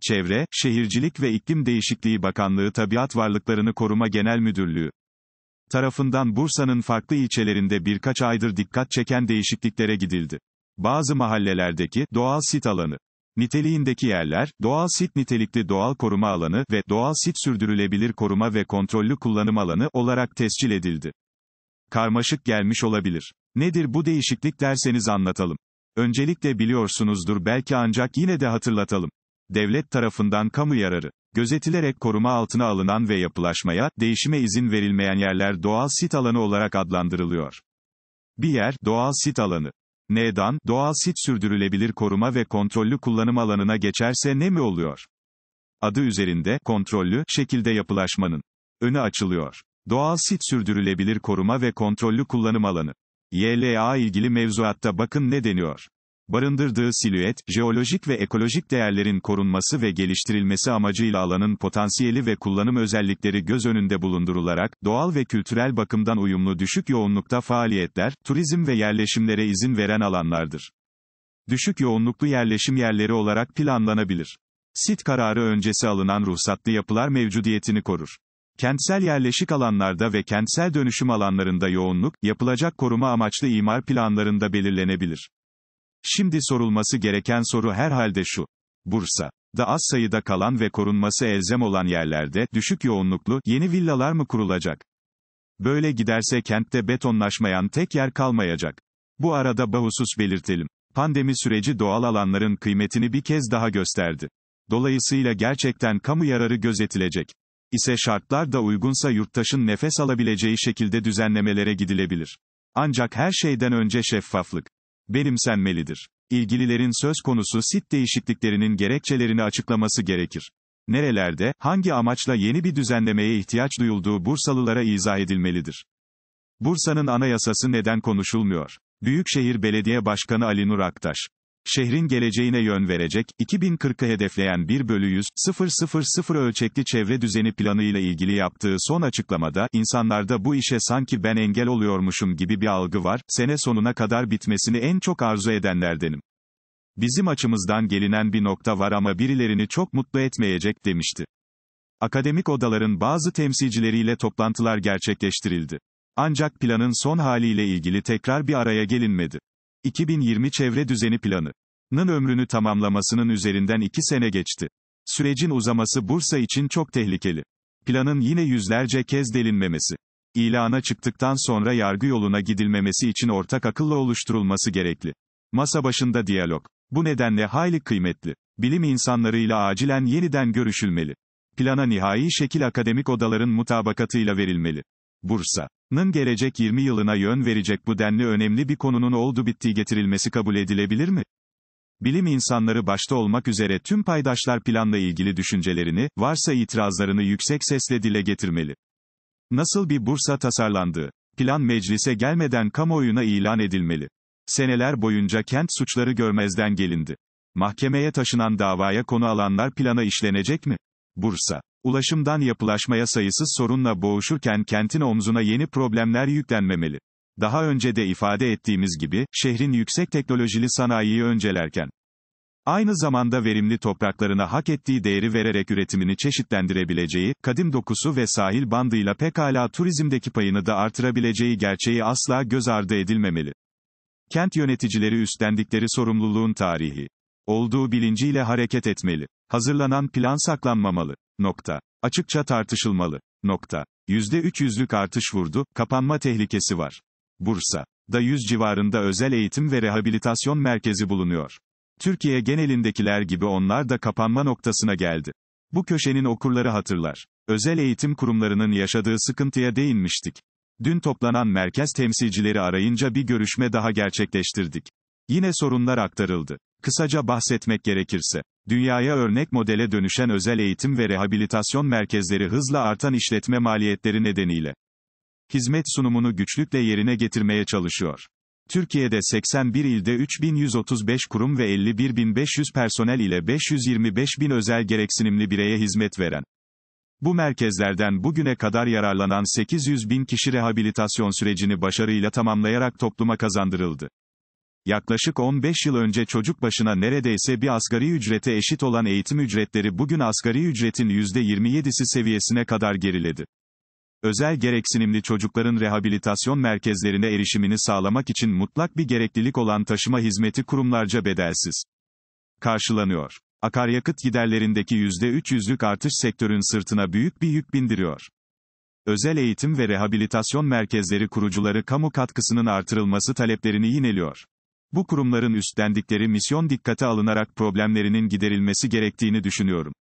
Çevre, Şehircilik ve İklim Değişikliği Bakanlığı Tabiat Varlıklarını Koruma Genel Müdürlüğü tarafından Bursa'nın farklı ilçelerinde birkaç aydır dikkat çeken değişikliklere gidildi. Bazı mahallelerdeki doğal sit alanı niteliğindeki yerler, doğal sit nitelikli doğal koruma alanı ve doğal sit sürdürülebilir koruma ve kontrollü kullanım alanı olarak tescil edildi. Karmaşık gelmiş olabilir. Nedir bu değişiklik derseniz anlatalım. Öncelikle biliyorsunuzdur belki ancak yine de hatırlatalım devlet tarafından kamu yararı, gözetilerek koruma altına alınan ve yapılaşmaya, değişime izin verilmeyen yerler doğal sit alanı olarak adlandırılıyor. Bir yer, doğal sit alanı. Neden doğal sit sürdürülebilir koruma ve kontrollü kullanım alanına geçerse ne mi oluyor? Adı üzerinde, kontrollü, şekilde yapılaşmanın önü açılıyor. Doğal sit sürdürülebilir koruma ve kontrollü kullanım alanı. YLA ilgili mevzuatta bakın ne deniyor barındırdığı silüet, jeolojik ve ekolojik değerlerin korunması ve geliştirilmesi amacıyla alanın potansiyeli ve kullanım özellikleri göz önünde bulundurularak, doğal ve kültürel bakımdan uyumlu düşük yoğunlukta faaliyetler, turizm ve yerleşimlere izin veren alanlardır. Düşük yoğunluklu yerleşim yerleri olarak planlanabilir. Sit kararı öncesi alınan ruhsatlı yapılar mevcudiyetini korur. Kentsel yerleşik alanlarda ve kentsel dönüşüm alanlarında yoğunluk, yapılacak koruma amaçlı imar planlarında belirlenebilir. Şimdi sorulması gereken soru herhalde şu. Bursa. Da az sayıda kalan ve korunması elzem olan yerlerde, düşük yoğunluklu, yeni villalar mı kurulacak? Böyle giderse kentte betonlaşmayan tek yer kalmayacak. Bu arada bahusus belirtelim. Pandemi süreci doğal alanların kıymetini bir kez daha gösterdi. Dolayısıyla gerçekten kamu yararı gözetilecek. İse şartlar da uygunsa yurttaşın nefes alabileceği şekilde düzenlemelere gidilebilir. Ancak her şeyden önce şeffaflık benimsenmelidir. İlgililerin söz konusu sit değişikliklerinin gerekçelerini açıklaması gerekir. Nerelerde, hangi amaçla yeni bir düzenlemeye ihtiyaç duyulduğu Bursalılara izah edilmelidir. Bursa'nın anayasası neden konuşulmuyor? Büyükşehir Belediye Başkanı Ali Nur Aktaş Şehrin geleceğine yön verecek, 2040'ı hedefleyen 1 bölü 100, 000 ölçekli çevre düzeni planı ile ilgili yaptığı son açıklamada, insanlarda bu işe sanki ben engel oluyormuşum gibi bir algı var, sene sonuna kadar bitmesini en çok arzu edenlerdenim. Bizim açımızdan gelinen bir nokta var ama birilerini çok mutlu etmeyecek demişti. Akademik odaların bazı temsilcileriyle toplantılar gerçekleştirildi. Ancak planın son haliyle ilgili tekrar bir araya gelinmedi. 2020 Çevre Düzeni Planı'nın ömrünü tamamlamasının üzerinden 2 sene geçti. Sürecin uzaması Bursa için çok tehlikeli. Planın yine yüzlerce kez delinmemesi. ilana çıktıktan sonra yargı yoluna gidilmemesi için ortak akılla oluşturulması gerekli. Masa başında diyalog. Bu nedenle hayli kıymetli. Bilim insanlarıyla acilen yeniden görüşülmeli. Plana nihai şekil akademik odaların mutabakatıyla verilmeli. Bursa'nın gelecek 20 yılına yön verecek bu denli önemli bir konunun oldu bittiği getirilmesi kabul edilebilir mi? Bilim insanları başta olmak üzere tüm paydaşlar planla ilgili düşüncelerini, varsa itirazlarını yüksek sesle dile getirmeli. Nasıl bir Bursa tasarlandığı, plan meclise gelmeden kamuoyuna ilan edilmeli. Seneler boyunca kent suçları görmezden gelindi. Mahkemeye taşınan davaya konu alanlar plana işlenecek mi? Bursa Ulaşımdan yapılaşmaya sayısız sorunla boğuşurken kentin omzuna yeni problemler yüklenmemeli. Daha önce de ifade ettiğimiz gibi, şehrin yüksek teknolojili sanayiyi öncelerken, aynı zamanda verimli topraklarına hak ettiği değeri vererek üretimini çeşitlendirebileceği, kadim dokusu ve sahil bandıyla pekala turizmdeki payını da artırabileceği gerçeği asla göz ardı edilmemeli. Kent yöneticileri üstlendikleri sorumluluğun tarihi olduğu bilinciyle hareket etmeli. Hazırlanan plan saklanmamalı. Nokta. Açıkça tartışılmalı. Nokta. %300'lük artış vurdu, kapanma tehlikesi var. Bursa. Da 100 civarında özel eğitim ve rehabilitasyon merkezi bulunuyor. Türkiye genelindekiler gibi onlar da kapanma noktasına geldi. Bu köşenin okurları hatırlar. Özel eğitim kurumlarının yaşadığı sıkıntıya değinmiştik. Dün toplanan merkez temsilcileri arayınca bir görüşme daha gerçekleştirdik. Yine sorunlar aktarıldı. Kısaca bahsetmek gerekirse, dünyaya örnek modele dönüşen özel eğitim ve rehabilitasyon merkezleri hızla artan işletme maliyetleri nedeniyle hizmet sunumunu güçlükle yerine getirmeye çalışıyor. Türkiye'de 81 ilde 3135 kurum ve 51500 personel ile 525.000 özel gereksinimli bireye hizmet veren bu merkezlerden bugüne kadar yararlanan 800 bin kişi rehabilitasyon sürecini başarıyla tamamlayarak topluma kazandırıldı. Yaklaşık 15 yıl önce çocuk başına neredeyse bir asgari ücrete eşit olan eğitim ücretleri bugün asgari ücretin %27'si seviyesine kadar geriledi. Özel gereksinimli çocukların rehabilitasyon merkezlerine erişimini sağlamak için mutlak bir gereklilik olan taşıma hizmeti kurumlarca bedelsiz karşılanıyor. Akaryakıt giderlerindeki %300'lük artış sektörün sırtına büyük bir yük bindiriyor. Özel eğitim ve rehabilitasyon merkezleri kurucuları kamu katkısının artırılması taleplerini yineliyor. Bu kurumların üstlendikleri misyon dikkate alınarak problemlerinin giderilmesi gerektiğini düşünüyorum.